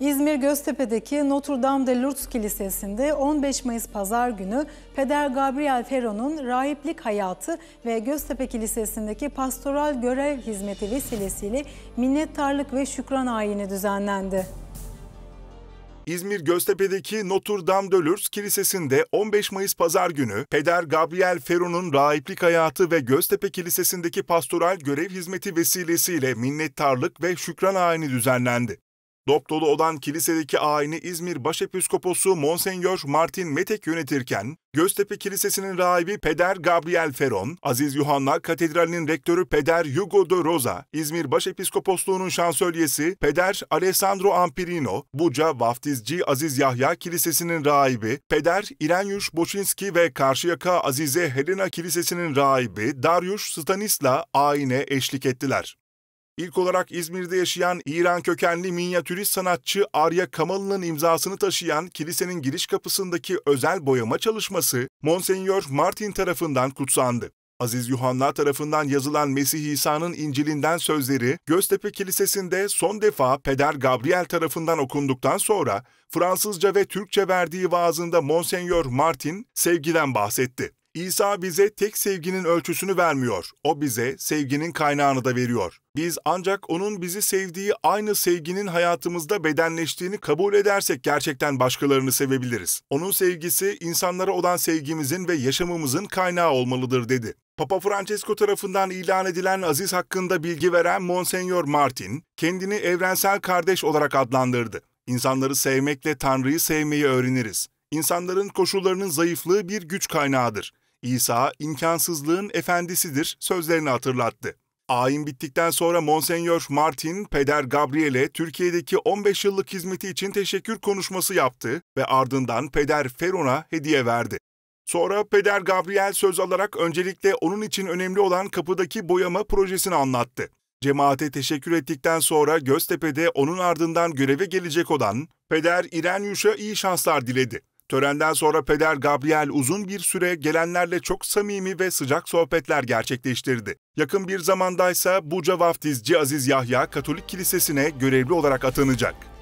İzmir Göztepe'deki Notre Dame de Lourdes Kilisesi'nde 15 Mayıs Pazar günü Peder Gabriel Ferro'nun rahiplik hayatı ve Göztepe Kilisesi'ndeki pastoral görev hizmeti vesilesiyle minnettarlık ve şükran ayini düzenlendi. İzmir Göztepe'deki Notre Dame de Lourdes Kilisesi'nde 15 Mayıs Pazar günü Peder Gabriel Ferro'nun rahiplik hayatı ve Göztepe Kilisesi'ndeki pastoral görev hizmeti vesilesiyle minnettarlık ve şükran ayini düzenlendi. Dopdolu olan kilisedeki ayini İzmir Başepiskoposu Monsenyor Martin Metek yönetirken, Göztepe Kilisesi'nin rahibi Peder Gabriel Feron, Aziz Yuhanna Katedrali'nin rektörü Peder Hugo de Rosa, İzmir Başepiskoposluğu'nun şansölyesi Peder Alessandro Ampirino, Buca Vaftizci Aziz Yahya Kilisesi'nin rahibi Peder İrenyuş Boçinski ve Karşıyaka Azize Helena Kilisesi'nin rahibi Darius Stanisla ayine eşlik ettiler. İlk olarak İzmir'de yaşayan İran kökenli minyatürist sanatçı Arya Kamalı'nın imzasını taşıyan kilisenin giriş kapısındaki özel boyama çalışması Monsenyor Martin tarafından kutsandı. Aziz Yuhanna tarafından yazılan Mesih İsa'nın İncil'inden sözleri Göztepe Kilisesi'nde son defa Peder Gabriel tarafından okunduktan sonra Fransızca ve Türkçe verdiği vaazında Monsenyor Martin sevgiden bahsetti. İsa bize tek sevginin ölçüsünü vermiyor. O bize sevginin kaynağını da veriyor. Biz ancak onun bizi sevdiği aynı sevginin hayatımızda bedenleştiğini kabul edersek gerçekten başkalarını sevebiliriz. Onun sevgisi insanlara olan sevgimizin ve yaşamımızın kaynağı olmalıdır dedi. Papa Francesco tarafından ilan edilen aziz hakkında bilgi veren Monsignor Martin, kendini evrensel kardeş olarak adlandırdı. İnsanları sevmekle Tanrı'yı sevmeyi öğreniriz. İnsanların koşullarının zayıflığı bir güç kaynağıdır. İsa imkansızlığın efendisidir sözlerini hatırlattı. Ayin bittikten sonra Monsenyor Martin, Peder Gabriel'e Türkiye'deki 15 yıllık hizmeti için teşekkür konuşması yaptı ve ardından Peder Feron'a hediye verdi. Sonra Peder Gabriel söz alarak öncelikle onun için önemli olan kapıdaki boyama projesini anlattı. Cemaate teşekkür ettikten sonra Göztepe'de onun ardından göreve gelecek olan Peder İren Yuş'a iyi şanslar diledi. Törenden sonra peder Gabriel uzun bir süre gelenlerle çok samimi ve sıcak sohbetler gerçekleştirdi. Yakın bir zamandaysa Buca Vaftizci Aziz Yahya Katolik Kilisesi'ne görevli olarak atanacak.